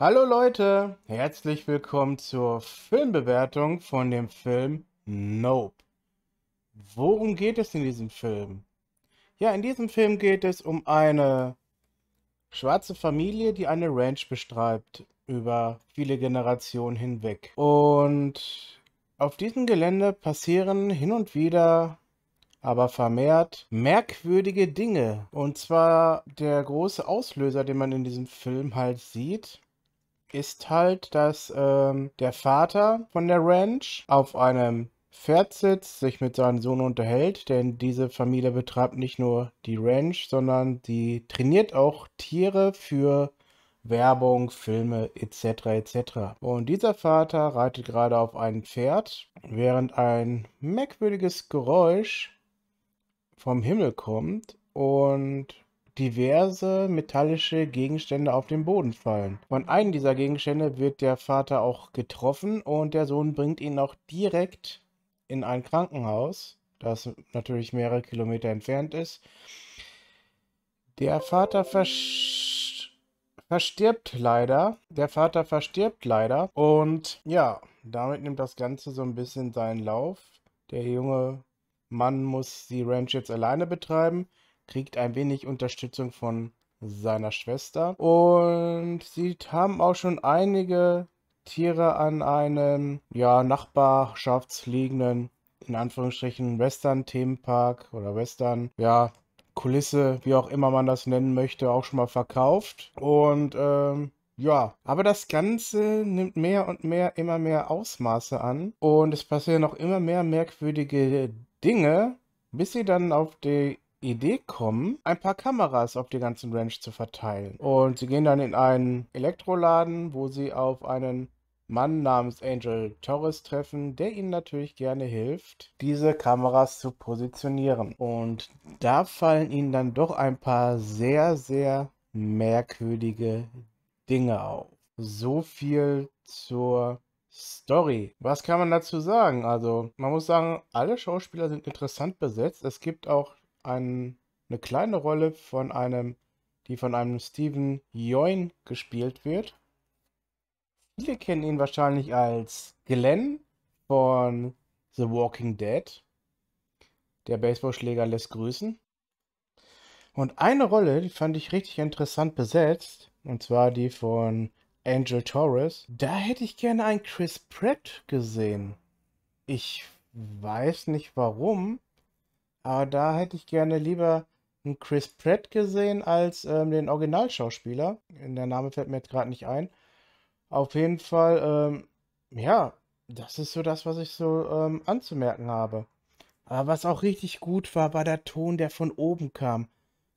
Hallo Leute, herzlich willkommen zur Filmbewertung von dem Film Nope. Worum geht es in diesem Film? Ja, in diesem Film geht es um eine schwarze Familie, die eine Ranch bestreibt über viele Generationen hinweg. Und auf diesem Gelände passieren hin und wieder aber vermehrt merkwürdige Dinge. Und zwar der große Auslöser, den man in diesem Film halt sieht, ist halt, dass ähm, der Vater von der Ranch auf einem Pferd sitzt, sich mit seinem Sohn unterhält, denn diese Familie betreibt nicht nur die Ranch, sondern sie trainiert auch Tiere für Werbung, Filme etc. etc. Und dieser Vater reitet gerade auf einem Pferd, während ein merkwürdiges Geräusch vom Himmel kommt und diverse metallische Gegenstände auf den Boden fallen. Von einem dieser Gegenstände wird der Vater auch getroffen und der Sohn bringt ihn auch direkt in ein Krankenhaus, das natürlich mehrere Kilometer entfernt ist. Der Vater vers verstirbt leider. Der Vater verstirbt leider. Und ja, damit nimmt das Ganze so ein bisschen seinen Lauf. Der junge Mann muss die Ranch jetzt alleine betreiben kriegt ein wenig Unterstützung von seiner Schwester. Und sie haben auch schon einige Tiere an einem ja, nachbarschaftsliegenden, in Anführungsstrichen, Western-Themenpark oder Western, ja, Kulisse, wie auch immer man das nennen möchte, auch schon mal verkauft. Und ähm, ja, aber das Ganze nimmt mehr und mehr, immer mehr Ausmaße an. Und es passieren auch immer mehr merkwürdige Dinge, bis sie dann auf die Idee kommen, ein paar Kameras auf die ganzen Ranch zu verteilen. Und sie gehen dann in einen Elektroladen, wo sie auf einen Mann namens Angel Torres treffen, der ihnen natürlich gerne hilft, diese Kameras zu positionieren. Und da fallen ihnen dann doch ein paar sehr, sehr merkwürdige Dinge auf. So viel zur Story. Was kann man dazu sagen? Also, man muss sagen, alle Schauspieler sind interessant besetzt. Es gibt auch ein, eine kleine Rolle von einem, die von einem Steven Yeun gespielt wird. Viele kennen ihn wahrscheinlich als Glenn von The Walking Dead. Der Baseballschläger lässt grüßen. Und eine Rolle, die fand ich richtig interessant besetzt, und zwar die von Angel Torres. Da hätte ich gerne einen Chris Pratt gesehen. Ich weiß nicht warum, aber da hätte ich gerne lieber einen Chris Pratt gesehen als ähm, den Originalschauspieler. Der Name fällt mir jetzt gerade nicht ein. Auf jeden Fall, ähm, ja, das ist so das, was ich so ähm, anzumerken habe. Aber was auch richtig gut war, war der Ton, der von oben kam.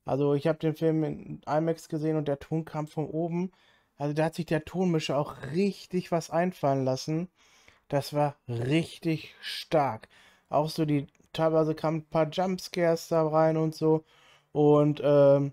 Also ich habe den Film in IMAX gesehen und der Ton kam von oben. Also da hat sich der Tonmischer auch richtig was einfallen lassen. Das war richtig stark. Auch so die teilweise kamen ein paar Jumpscares da rein und so. Und ähm,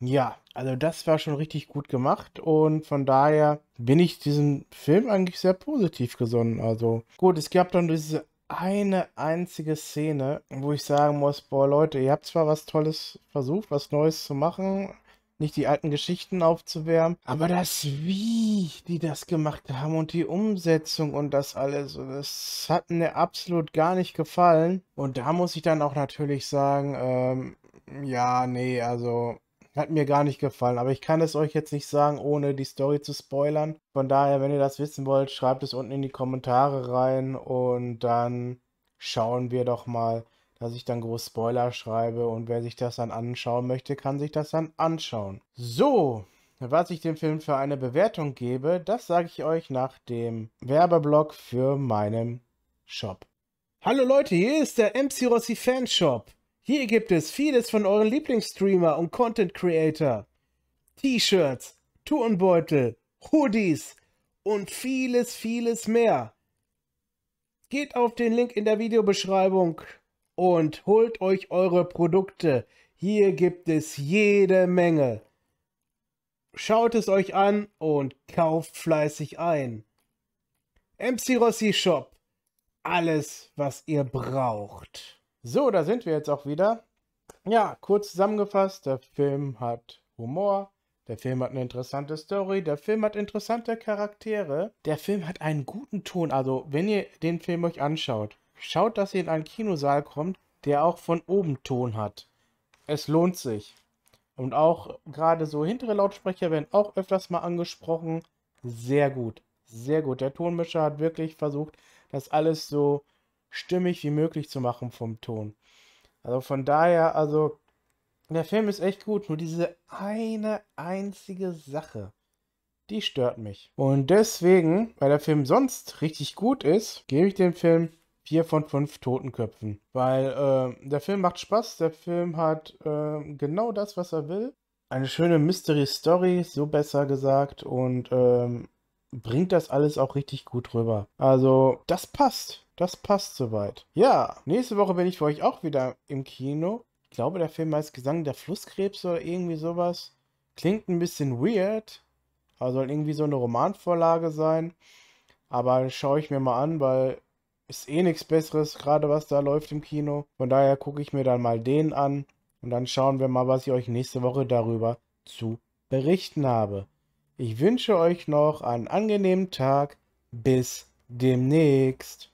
ja, also das war schon richtig gut gemacht und von daher bin ich diesem Film eigentlich sehr positiv gesonnen. Also gut, es gab dann diese eine einzige Szene, wo ich sagen muss, boah Leute, ihr habt zwar was Tolles versucht, was Neues zu machen, nicht die alten Geschichten aufzuwärmen. Aber das Wie, die das gemacht haben und die Umsetzung und das alles, das hat mir absolut gar nicht gefallen. Und da muss ich dann auch natürlich sagen, ähm, ja, nee, also hat mir gar nicht gefallen, aber ich kann es euch jetzt nicht sagen, ohne die Story zu spoilern. Von daher, wenn ihr das wissen wollt, schreibt es unten in die Kommentare rein und dann schauen wir doch mal, dass ich dann groß Spoiler schreibe und wer sich das dann anschauen möchte, kann sich das dann anschauen. So, was ich dem Film für eine Bewertung gebe, das sage ich euch nach dem Werbeblock für meinen Shop. Hallo Leute, hier ist der MC Rossi Fanshop. Hier gibt es vieles von euren Lieblingsstreamer und Content Creator. T-Shirts, Turnbeutel, Hoodies und vieles, vieles mehr. Geht auf den Link in der Videobeschreibung und holt euch eure Produkte. Hier gibt es jede Menge. Schaut es euch an und kauft fleißig ein. MC Rossi Shop. Alles, was ihr braucht. So, da sind wir jetzt auch wieder. Ja, kurz zusammengefasst, der Film hat Humor, der Film hat eine interessante Story, der Film hat interessante Charaktere, der Film hat einen guten Ton. Also, wenn ihr den Film euch anschaut, Schaut, dass ihr in einen Kinosaal kommt, der auch von oben Ton hat. Es lohnt sich. Und auch gerade so hintere Lautsprecher werden auch öfters mal angesprochen. Sehr gut, sehr gut. Der Tonmischer hat wirklich versucht, das alles so stimmig wie möglich zu machen vom Ton. Also von daher, also der Film ist echt gut, nur diese eine einzige Sache, die stört mich. Und deswegen, weil der Film sonst richtig gut ist, gebe ich dem Film vier von fünf Totenköpfen. Weil äh, der Film macht Spaß, der Film hat äh, genau das, was er will. Eine schöne Mystery Story, so besser gesagt, und ähm, bringt das alles auch richtig gut rüber. Also, das passt. Das passt soweit. Ja, nächste Woche bin ich für euch auch wieder im Kino. Ich glaube, der Film heißt Gesang der Flusskrebs oder irgendwie sowas. Klingt ein bisschen weird. Aber also soll irgendwie so eine Romanvorlage sein. Aber schaue ich mir mal an, weil ist eh nichts Besseres, gerade was da läuft im Kino. Von daher gucke ich mir dann mal den an und dann schauen wir mal, was ich euch nächste Woche darüber zu berichten habe. Ich wünsche euch noch einen angenehmen Tag. Bis demnächst.